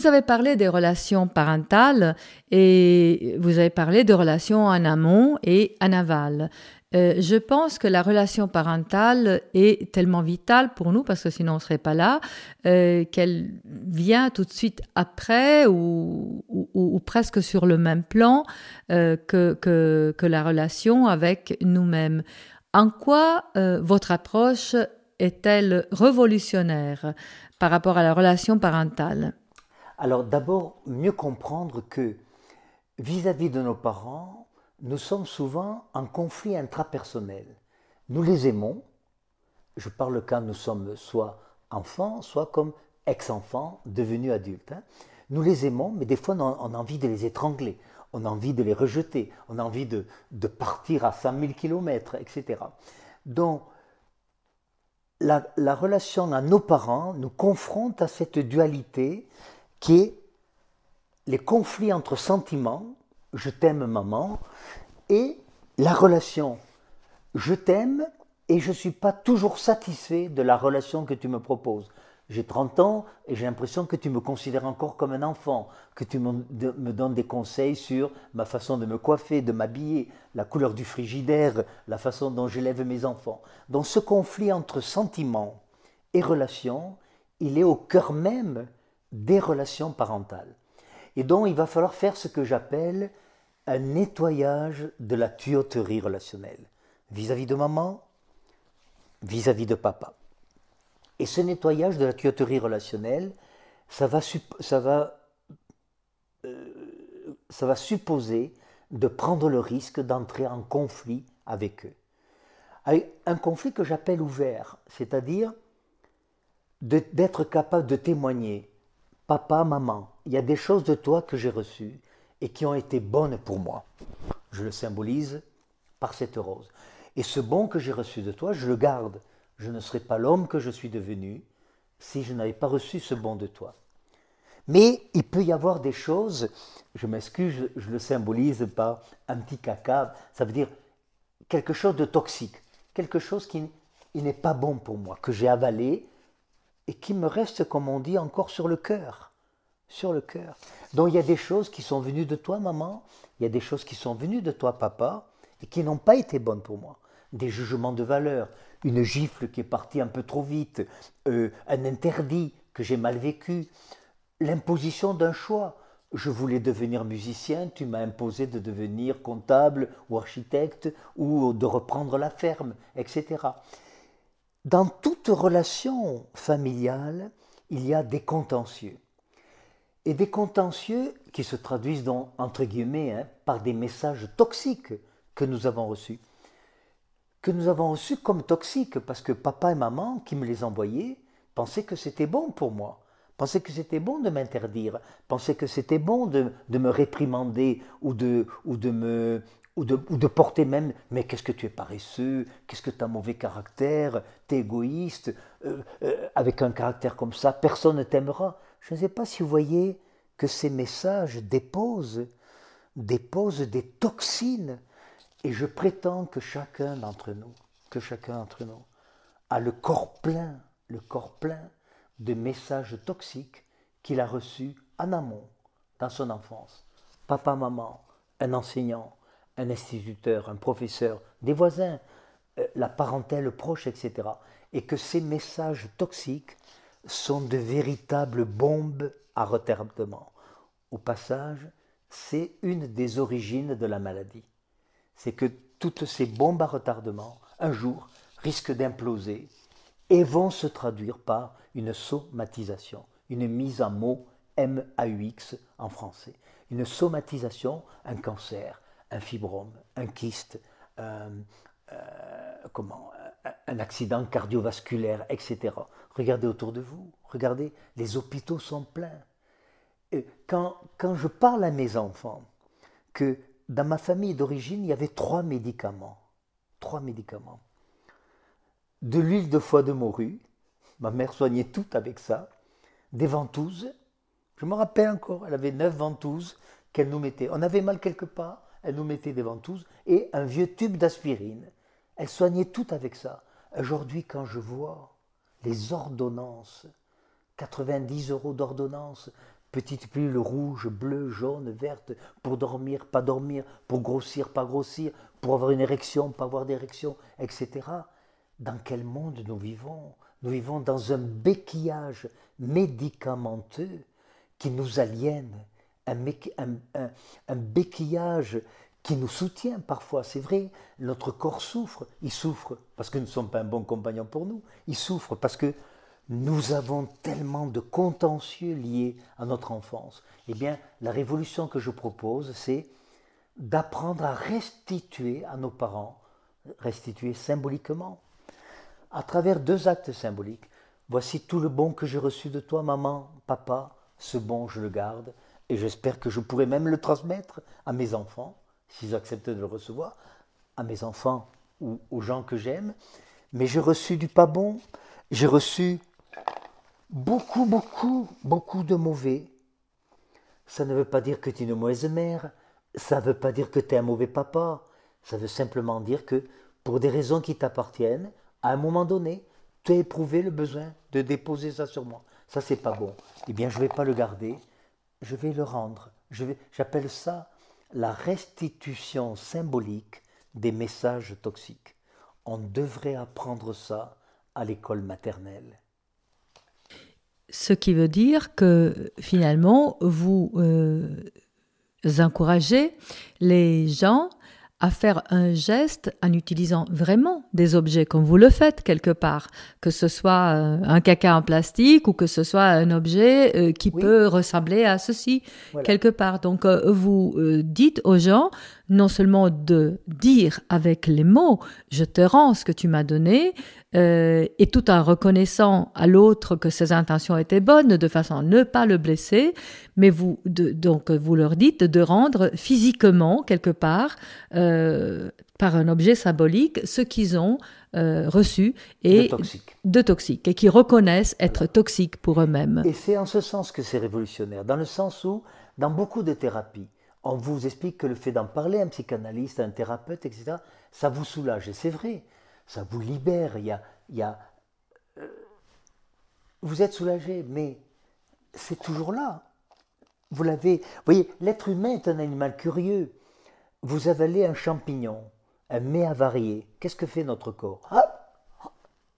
Vous avez parlé des relations parentales et vous avez parlé de relations en amont et en aval. Euh, je pense que la relation parentale est tellement vitale pour nous, parce que sinon on ne serait pas là, euh, qu'elle vient tout de suite après ou, ou, presque sur le même plan euh, que, que, la relation avec nous-mêmes. En quoi votre approche est-elle révolutionnaire par rapport à la relation parentale alors d'abord, mieux comprendre que vis-à-vis de nos parents, nous sommes souvent en conflit intrapersonnel. Nous les aimons, je parle quand nous sommes soit enfants, soit comme ex-enfants devenus adultes. Hein. Nous les aimons, mais des fois on a envie de les étrangler, on a envie de les rejeter, on a envie de, partir à 5000 km, etc. Donc, la, relation à nos parents nous confronte à cette dualité qui est les conflits entre sentiments, je t'aime maman, et la relation, je t'aime et je ne suis pas toujours satisfait de la relation que tu me proposes. J'ai 30 ans et j'ai l'impression que tu me considères encore comme un enfant, que tu me, donnes des conseils sur ma façon de me coiffer, de m'habiller, la couleur du frigidaire, la façon dont j'élève mes enfants. Donc ce conflit entre sentiments et relations, il est au cœur même des relations parentales. Et donc, il va falloir faire ce que j'appelle un nettoyage de la tuyauterie relationnelle vis-à-vis de maman, vis-à-vis de papa. Et ce nettoyage de la tuyauterie relationnelle, ça va, euh, ça va supposer de prendre le risque d'entrer en conflit avec eux. Un conflit que j'appelle ouvert, c'est-à-dire d'être capable de témoigner Papa, maman, il y a des choses de toi que j'ai reçues et qui ont été bonnes pour moi. Je le symbolise par cette rose. Et ce bon que j'ai reçu de toi, je le garde. Je ne serais pas l'homme que je suis devenu si je n'avais pas reçu ce bon de toi. Mais il peut y avoir des choses, je m'excuse, je, le symbolise par un petit caca, ça veut dire quelque chose de toxique, quelque chose qui n'est pas bon pour moi, que j'ai avalé, et qui me reste, comme on dit, encore sur le cœur. Sur le cœur. Donc il y a des choses qui sont venues de toi, maman, il y a des choses qui sont venues de toi, papa, et qui n'ont pas été bonnes pour moi. Des jugements de valeur, une gifle qui est partie un peu trop vite, euh, un interdit que j'ai mal vécu, l'imposition d'un choix. Je voulais devenir musicien, tu m'as imposé de devenir comptable ou architecte ou de reprendre la ferme, etc. Dans toute relation familiale, il y a des contentieux. Et des contentieux qui se traduisent dans, entre guillemets hein, par des messages toxiques que nous avons reçus. Que nous avons reçus comme toxiques parce que papa et maman qui me les envoyaient pensaient que c'était bon pour moi. Pensez que c'était bon de m'interdire, pensez que c'était bon de, me réprimander ou de, ou de me ou de, porter même mais qu'est-ce que tu es paresseux, qu'est-ce que tu as mauvais caractère, es égoïste, euh, euh, avec un caractère comme ça, personne ne t'aimera. Je ne sais pas si vous voyez que ces messages déposent, déposent des toxines et je prétends que chacun d'entre nous, que chacun d'entre nous a le corps plein, le corps plein de messages toxiques qu'il a reçus en amont dans son enfance. Papa, maman, un enseignant, un instituteur, un professeur, des voisins, euh, la parentèle proche, etc. Et que ces messages toxiques sont de véritables bombes à retardement. Au passage, c'est une des origines de la maladie. C'est que toutes ces bombes à retardement, un jour, risquent d'imploser et vont se traduire par une somatisation, une mise en mots M-A-U-X en français. Une somatisation, un cancer, un fibrome, un kyste, un, euh, comment, un accident cardiovasculaire, etc. Regardez autour de vous, regardez, les hôpitaux sont pleins. Quand, quand je parle à mes enfants que dans ma famille d'origine, il y avait trois médicaments, trois médicaments, de l'huile de foie de morue. Ma mère soignait tout avec ça. Des ventouses. Je me rappelle encore, elle avait neuf ventouses qu'elle nous mettait. On avait mal quelque part, elle nous mettait des ventouses et un vieux tube d'aspirine. Elle soignait tout avec ça. Aujourd'hui, quand je vois les ordonnances, 90 euros d'ordonnances, petites pilules rouges, bleues, jaunes, vertes, pour dormir, pas dormir, pour grossir, pas grossir, pour avoir une érection, pas avoir d'érection, etc dans quel monde nous vivons Nous vivons dans un béquillage médicamenteux qui nous aliène, un, béquillage qui nous soutient parfois, c'est vrai. Notre corps souffre, il souffre parce que nous ne sommes pas un bon compagnon pour nous, il souffre parce que nous avons tellement de contentieux liés à notre enfance. Eh bien, la révolution que je propose, c'est d'apprendre à restituer à nos parents, restituer symboliquement, à travers deux actes symboliques. Voici tout le bon que j'ai reçu de toi, maman, papa, ce bon je le garde, et j'espère que je pourrai même le transmettre à mes enfants, s'ils acceptent de le recevoir, à mes enfants ou aux gens que j'aime. Mais j'ai reçu du pas bon, j'ai reçu beaucoup, beaucoup, beaucoup de mauvais. Ça ne veut pas dire que tu es une mauvaise mère, ça ne veut pas dire que tu es un mauvais papa, ça veut simplement dire que pour des raisons qui t'appartiennent, à un moment donné, tu as éprouvé le besoin de déposer ça sur moi. Ça, c'est pas bon. Eh bien, je ne vais pas le garder, je vais le rendre. J'appelle ça la restitution symbolique des messages toxiques. On devrait apprendre ça à l'école maternelle. Ce qui veut dire que finalement, vous euh, encouragez les gens à faire un geste en utilisant vraiment des objets comme vous le faites quelque part, que ce soit euh, un caca en plastique ou que ce soit un objet euh, qui peut ressembler à ceci quelque part. Donc euh, vous dites aux gens, non seulement de dire avec les mots je te rends ce que tu m'as donné, euh, et tout en reconnaissant à l'autre que ses intentions étaient bonnes, de façon à ne pas le blesser, mais vous donc vous leur dites de rendre physiquement quelque part euh, par un objet symbolique ce qu'ils ont euh, reçu et de toxique. et qui reconnaissent être toxiques pour eux-mêmes. Et c'est en ce sens que c'est révolutionnaire, dans le sens où dans beaucoup de thérapies on vous explique que le fait d'en parler un psychanalyste, un thérapeute, etc., ça vous soulage. Et c'est vrai, ça vous libère. Il y a, il euh, vous êtes soulagé, mais c'est toujours là. Vous l'avez. voyez, l'être humain est un animal curieux. Vous avalez un champignon, un mets avarié. Qu'est-ce que fait notre corps ah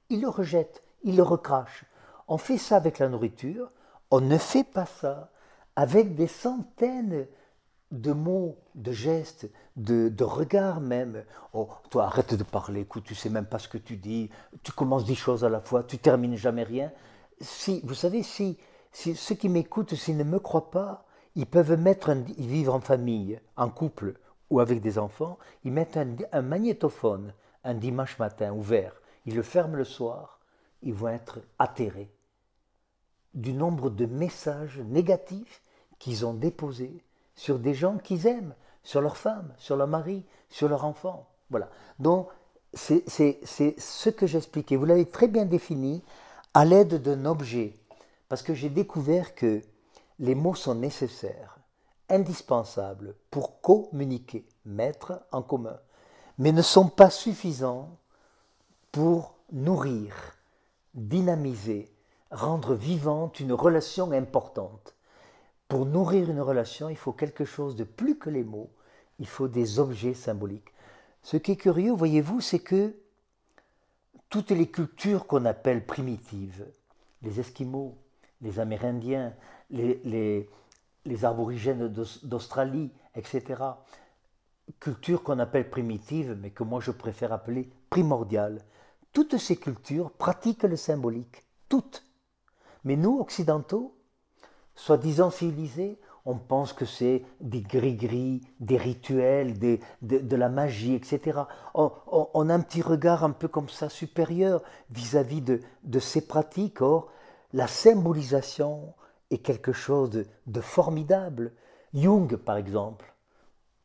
Il le rejette, il le recrache. On fait ça avec la nourriture, on ne fait pas ça avec des centaines de mots, de gestes, de, regards même. Oh, toi, arrête de parler, écoute, tu sais même pas ce que tu dis, tu commences dix choses à la fois, tu termines jamais rien. Si, vous savez, si, ceux qui m'écoutent, s'ils ne me croient pas, ils peuvent mettre en famille, en couple ou avec des enfants, ils mettent un, un magnétophone un dimanche matin ouvert, ils le ferment le soir, ils vont être atterrés du nombre de messages négatifs qu'ils ont déposés sur des gens qu'ils aiment, sur leur femme, sur leur mari, sur leur enfant. Voilà. Donc, c'est ce que j'expliquais. Vous l'avez très bien défini à l'aide d'un objet. Parce que j'ai découvert que les mots sont nécessaires, indispensables pour communiquer, mettre en commun, mais ne sont pas suffisants pour nourrir, dynamiser, rendre vivante une relation importante. Pour nourrir une relation, il faut quelque chose de plus que les mots, il faut des objets symboliques. Ce qui est curieux, voyez-vous, c'est que toutes les cultures qu'on appelle primitives, les Esquimaux, les Amérindiens, les, les, les aborigènes d'Australie, etc., cultures qu'on appelle primitives, mais que moi je préfère appeler primordiales, toutes ces cultures pratiquent le symbolique, toutes. Mais nous, occidentaux, soi-disant civilisés, on pense que c'est des gris-gris, des rituels, de, la magie, etc. On, a un petit regard un peu comme ça supérieur vis-à-vis de, ces pratiques. Or, la symbolisation est quelque chose de, formidable. Jung, par exemple,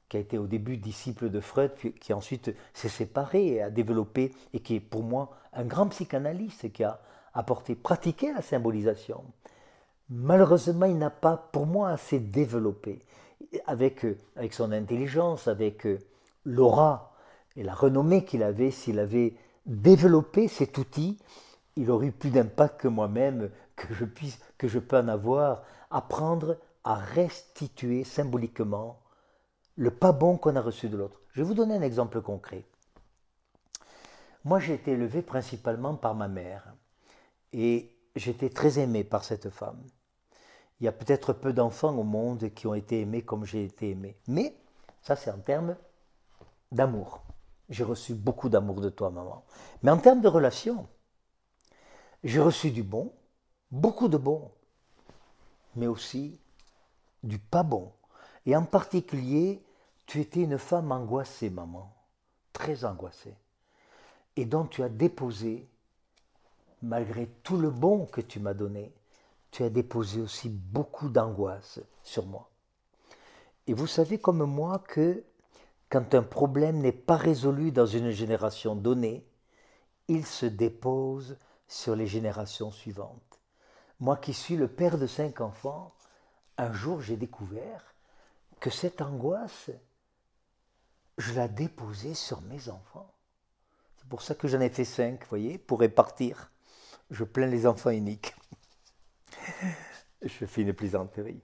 qui a été au début disciple de Freud, qui ensuite s'est séparé et a développé, et qui est pour moi un grand psychanalyste, et qui a apporté, pratiqué la symbolisation. Malheureusement, il n'a pas, pour moi, assez développé avec, euh, son intelligence, avec euh, l'aura et la renommée qu'il avait. S'il avait développé cet outil, il aurait eu plus d'impact que moi-même, que je puisse, que je peux en avoir. Apprendre à restituer symboliquement le pas bon qu'on a reçu de l'autre. Je vais vous donner un exemple concret. Moi, j'ai été élevé principalement par ma mère et j'étais très aimé par cette femme. Il y a peut-être peu d'enfants au monde qui ont été aimés comme j'ai été aimé. Mais ça, c'est en termes d'amour. J'ai reçu beaucoup d'amour de toi, maman. Mais en termes de relation, j'ai reçu du bon, beaucoup de bon, mais aussi du pas bon. Et en particulier, tu étais une femme angoissée, maman, très angoissée, et dont tu as déposé, malgré tout le bon que tu m'as donné, tu as déposé aussi beaucoup d'angoisse sur moi. Et vous savez comme moi que quand un problème n'est pas résolu dans une génération donnée, il se dépose sur les générations suivantes. Moi qui suis le père de cinq enfants, un jour j'ai découvert que cette angoisse, je l'ai déposée sur mes enfants. C'est pour ça que j'en ai fait cinq, vous voyez, pour répartir. Je plains les enfants uniques. Je fais une plaisanterie.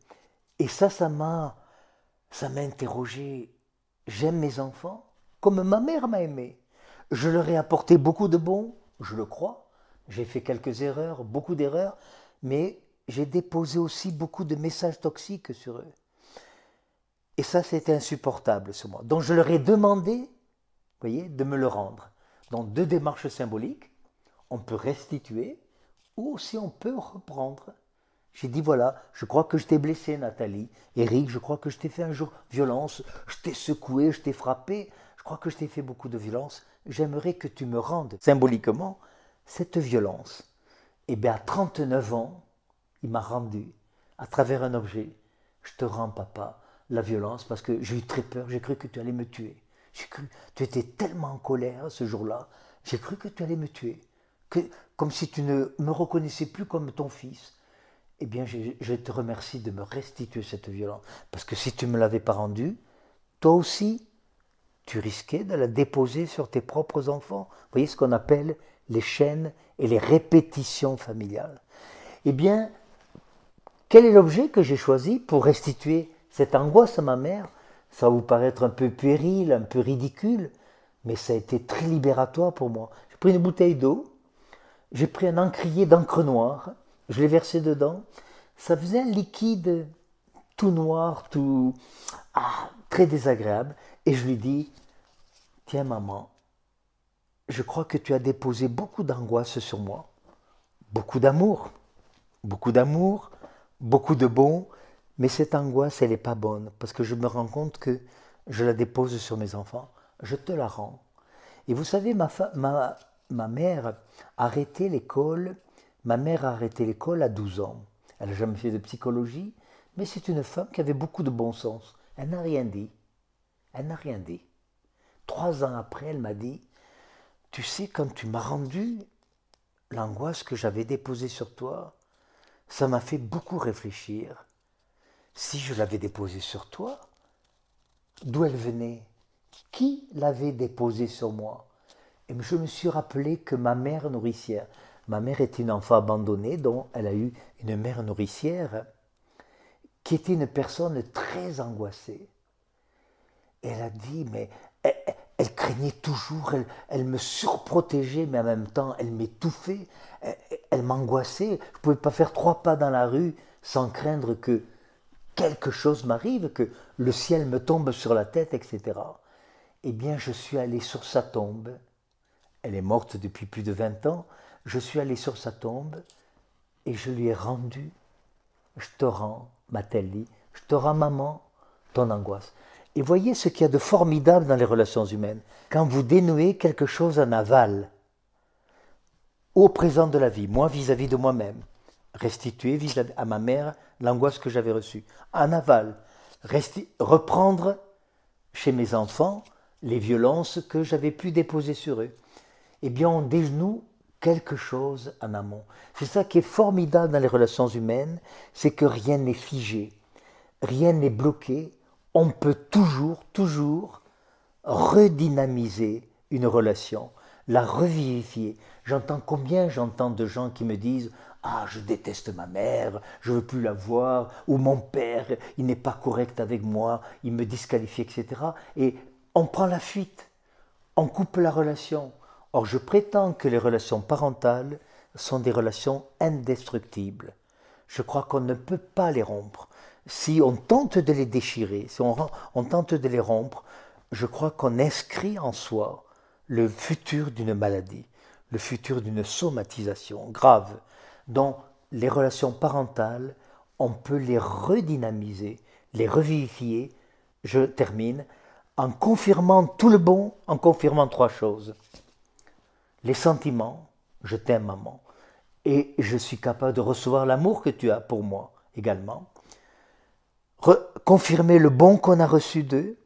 Et ça, ça m'a, ça m'a interrogé. J'aime mes enfants comme ma mère m'a aimé. Je leur ai apporté beaucoup de bons, je le crois. J'ai fait quelques erreurs, beaucoup d'erreurs, mais j'ai déposé aussi beaucoup de messages toxiques sur eux. Et ça, c'était insupportable, ce moi. Donc, je leur ai demandé, voyez, de me le rendre. Dans deux démarches symboliques, on peut restituer ou aussi on peut reprendre. J'ai dit voilà, je crois que je t'ai blessé, Nathalie. Eric, je crois que je t'ai fait un jour violence. Je t'ai secoué, je t'ai frappé. Je crois que je t'ai fait beaucoup de violence. J'aimerais que tu me rendes symboliquement cette violence. Et eh bien, à 39 ans, il m'a rendu, à travers un objet, je te rends, papa, la violence parce que j'ai eu très peur. J'ai cru que tu allais me tuer. J'ai cru, tu étais tellement en colère ce jour-là. J'ai cru que tu allais me tuer. Que, comme si tu ne me reconnaissais plus comme ton fils eh bien, je, te remercie de me restituer cette violence. Parce que si tu ne me l'avais pas rendue, toi aussi, tu risquais de la déposer sur tes propres enfants. Vous voyez ce qu'on appelle les chaînes et les répétitions familiales. Eh bien, quel est l'objet que j'ai choisi pour restituer cette angoisse à ma mère Ça va vous paraître un peu puéril, un peu ridicule, mais ça a été très libératoire pour moi. J'ai pris une bouteille d'eau, j'ai pris un encrier d'encre noire, je l'ai versé dedans, ça faisait un liquide tout noir, tout ah, très désagréable. Et je lui dis, tiens maman, je crois que tu as déposé beaucoup d'angoisse sur moi, beaucoup d'amour, beaucoup d'amour, beaucoup de bon, mais cette angoisse, elle n'est pas bonne, parce que je me rends compte que je la dépose sur mes enfants, je te la rends. Et vous savez, ma, ma, ma mère a arrêté l'école Ma mère a arrêté l'école à 12 ans. Elle n'a jamais fait de psychologie, mais c'est une femme qui avait beaucoup de bon sens. Elle n'a rien dit. Elle n'a rien dit. Trois ans après, elle m'a dit, tu sais, quand tu m'as rendu l'angoisse que j'avais déposée sur toi, ça m'a fait beaucoup réfléchir. Si je l'avais déposée sur toi, d'où elle venait Qui l'avait déposée sur moi Et je me suis rappelé que ma mère nourricière, Ma mère était une enfant abandonnée dont elle a eu une mère nourricière qui était une personne très angoissée. elle a dit, mais e-, e-, elle, craignait toujours, elle, me surprotégeait, mais en même temps, elle m'étouffait, e-, elle, m'angoissait. Je ne pouvais pas faire trois pas dans la rue sans craindre que quelque chose m'arrive, que le ciel me tombe sur la tête, etc. Eh bien, je suis allé sur sa tombe. Elle est morte depuis plus de 20 ans je suis allé sur sa tombe et je lui ai rendu, je te rends, m'a-t-elle dit, je te rends maman, ton angoisse. Et voyez ce qu'il y a de formidable dans les relations humaines, quand vous dénouez quelque chose en aval, au présent de la vie, moi vis-à-vis de moi-même, restituer vis -à, vis à ma mère l'angoisse que j'avais reçue, en aval, reprendre chez mes enfants les violences que j'avais pu déposer sur eux. Eh bien, on dénoue quelque chose en amont. C'est ça qui est formidable dans les relations humaines, c'est que rien n'est figé, rien n'est bloqué, on peut toujours, toujours redynamiser une relation, la revivifier. J'entends combien j'entends de gens qui me disent ah, je déteste ma mère, je veux plus la voir, ou mon père, il n'est pas correct avec moi, il me disqualifie, etc. Et on prend la fuite, on coupe la relation, Or, je prétends que les relations parentales sont des relations indestructibles. Je crois qu'on ne peut pas les rompre. Si on tente de les déchirer, si on, tente de les rompre, je crois qu'on inscrit en soi le futur d'une maladie, le futur d'une somatisation grave, dont les relations parentales, on peut les redynamiser, les revivifier. Je termine en confirmant tout le bon, en confirmant trois choses les sentiments, je t'aime maman, et je suis capable de recevoir l'amour que tu as pour moi également, confirmer le bon qu'on a reçu d'eux.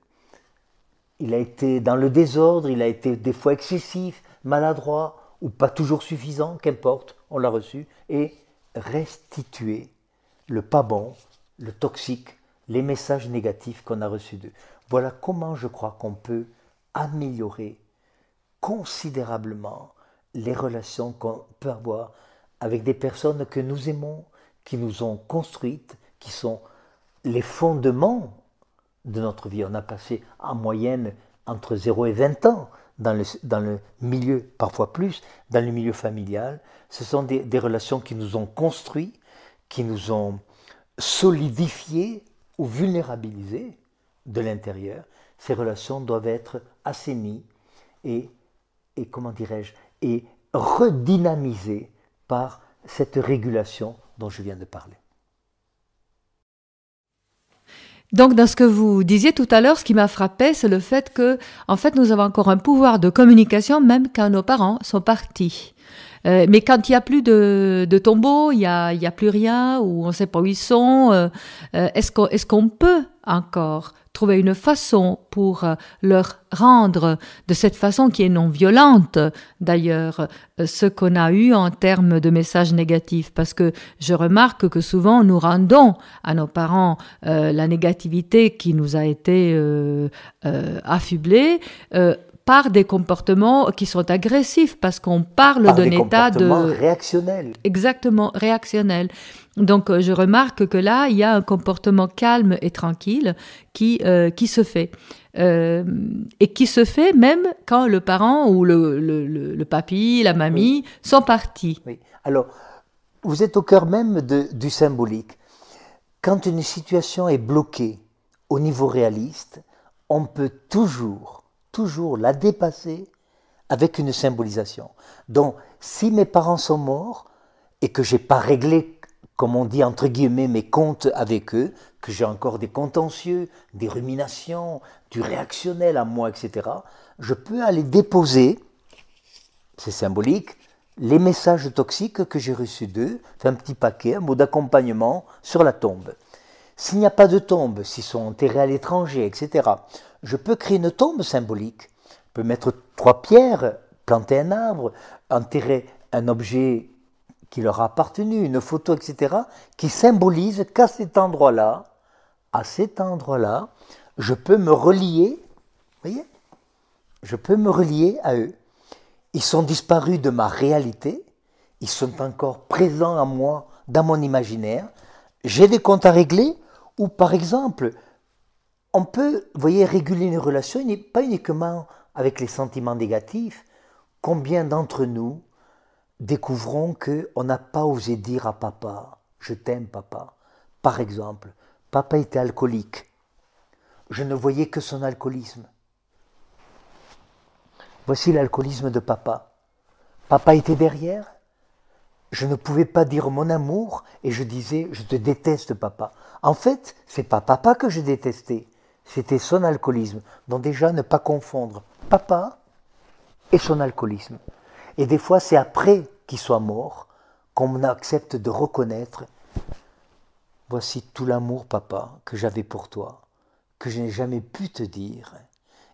Il a été dans le désordre, il a été des fois excessif, maladroit ou pas toujours suffisant, qu'importe, on l'a reçu, et restituer le pas bon, le toxique, les messages négatifs qu'on a reçus d'eux. Voilà comment je crois qu'on peut améliorer considérablement les relations qu'on peut avoir avec des personnes que nous aimons, qui nous ont construites, qui sont les fondements de notre vie. On a passé en moyenne entre 0 et 20 ans dans le, dans le milieu, parfois plus, dans le milieu familial. Ce sont des, des relations qui nous ont construits, qui nous ont solidifiés ou vulnérabilisés de l'intérieur. Ces relations doivent être assainies et et comment dirais-je, et redynamisé par cette régulation dont je viens de parler. Donc, dans ce que vous disiez tout à l'heure, ce qui m'a frappé, c'est le fait que, en fait, nous avons encore un pouvoir de communication, même quand nos parents sont partis. Euh, mais quand il n'y a plus de, de tombeaux, il n'y a, a plus rien, ou on ne sait pas où ils sont, euh, euh, est-ce qu'on peut encore trouver une façon pour leur rendre de cette façon qui est non violente d'ailleurs ce qu'on a eu en termes de messages négatifs parce que je remarque que souvent nous rendons à nos parents la négativité qui nous a été affublée par des comportements qui sont agressifs, parce qu'on parle d'un état de... réactionnel. Exactement, réactionnel. Donc euh, je remarque que là, il y a un comportement calme et tranquille qui, euh, qui se fait. Euh, et qui se fait même quand le parent ou le, le, papy, la mamie sont partis. Alors, vous êtes au cœur même du symbolique. Quand une situation est bloquée au niveau réaliste, on peut toujours toujours la dépasser avec une symbolisation. Donc, si mes parents sont morts et que j'ai pas réglé, comme on dit entre guillemets, mes comptes avec eux, que j'ai encore des contentieux, des ruminations, du réactionnel à moi, etc., je peux aller déposer, c'est symbolique, les messages toxiques que j'ai reçus d'eux, un petit paquet, un mot d'accompagnement sur la tombe. S'il n'y a pas de tombe, s'ils sont enterrés à l'étranger, etc., je peux créer une tombe symbolique. Je peux mettre trois pierres, planter un arbre, enterrer un objet qui leur a appartenu, une photo, etc., qui symbolise qu'à cet endroit-là, à cet endroit-là, je peux me relier, voyez, je peux me relier à eux. Ils sont disparus de ma réalité, ils sont encore présents à moi, dans mon imaginaire. J'ai des comptes à régler, ou par exemple, on peut, voyez, réguler une relation, pas uniquement avec les sentiments négatifs. Combien d'entre nous découvrons que on n'a pas osé dire à papa, je t'aime papa. Par exemple, papa était alcoolique. Je ne voyais que son alcoolisme. Voici l'alcoolisme de papa. Papa était derrière. Je ne pouvais pas dire mon amour et je disais je te déteste papa. En fait, c'est pas papa que je détestais, c'était son alcoolisme. dont déjà, ne pas confondre papa et son alcoolisme. Et des fois, c'est après qu'il soit mort qu'on accepte de reconnaître, voici tout l'amour, papa, que j'avais pour toi, que je n'ai jamais pu te dire.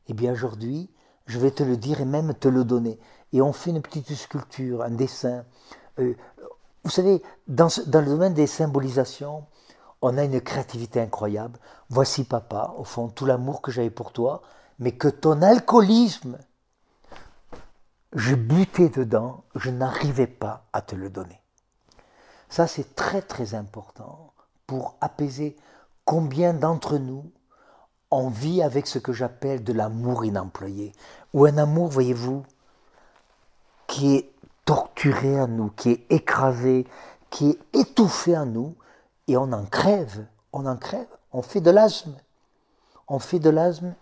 Eh bien aujourd'hui, je vais te le dire et même te le donner. Et on fait une petite sculpture, un dessin. Euh, vous savez, dans le domaine des symbolisations, on a une créativité incroyable. Voici papa, au fond, tout l'amour que j'avais pour toi, mais que ton alcoolisme, je butais dedans, je n'arrivais pas à te le donner. Ça, c'est très très important pour apaiser combien d'entre nous on vit avec ce que j'appelle de l'amour inemployé, ou un amour, voyez-vous, qui est torturé à nous, qui est écrasé, qui est étouffé à nous, et on en crève, on en crève, on fait de l'asthme. On fait de l'asthme,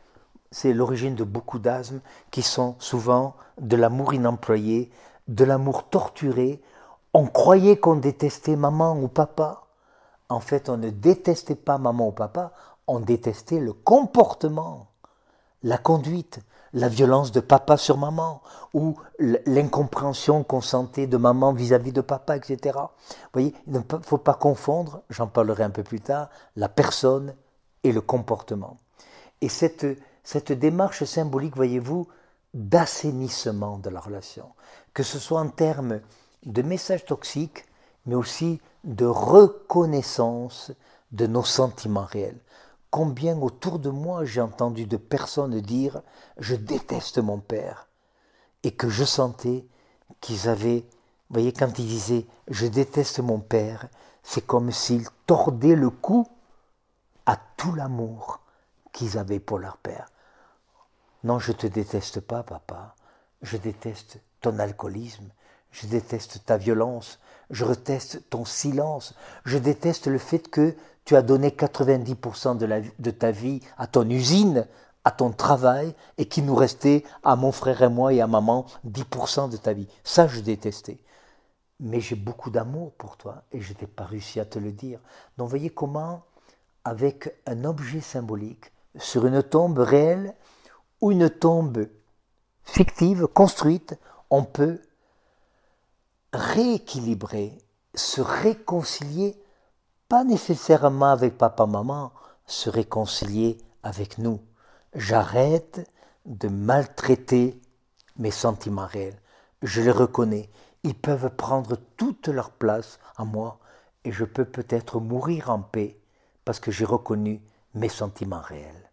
c'est l'origine de beaucoup d'asthmes qui sont souvent de l'amour inemployé, de l'amour torturé. On croyait qu'on détestait maman ou papa. En fait, on ne détestait pas maman ou papa, on détestait le comportement, la conduite, la violence de papa sur maman, ou l'incompréhension consentée de maman vis-à-vis de papa, etc. Vous voyez, il ne faut pas confondre, j'en parlerai un peu plus tard, la personne et le comportement. Et cette, cette démarche symbolique, voyez-vous, d'assainissement de la relation, que ce soit en termes de messages toxiques, mais aussi de reconnaissance de nos sentiments réels. Combien autour de moi j'ai entendu de personnes dire ⁇ Je déteste mon père ⁇ et que je sentais qu'ils avaient, vous voyez, quand ils disaient ⁇ Je déteste mon père ⁇ c'est comme s'ils tordaient le cou à tout l'amour qu'ils avaient pour leur père. Non, je te déteste pas, papa. Je déteste ton alcoolisme. Je déteste ta violence. Je déteste ton silence. Je déteste le fait que tu as donné 90% de, la, de ta vie à ton usine, à ton travail, et qu'il nous restait à mon frère et moi et à maman 10% de ta vie. Ça, je détestais. Mais j'ai beaucoup d'amour pour toi et je n'ai pas réussi à te le dire. Donc voyez comment, avec un objet symbolique, sur une tombe réelle ou une tombe fictive, construite, on peut rééquilibrer, se réconcilier pas nécessairement avec papa-maman, se réconcilier avec nous. J'arrête de maltraiter mes sentiments réels. Je les reconnais. Ils peuvent prendre toute leur place en moi et je peux peut-être mourir en paix parce que j'ai reconnu mes sentiments réels.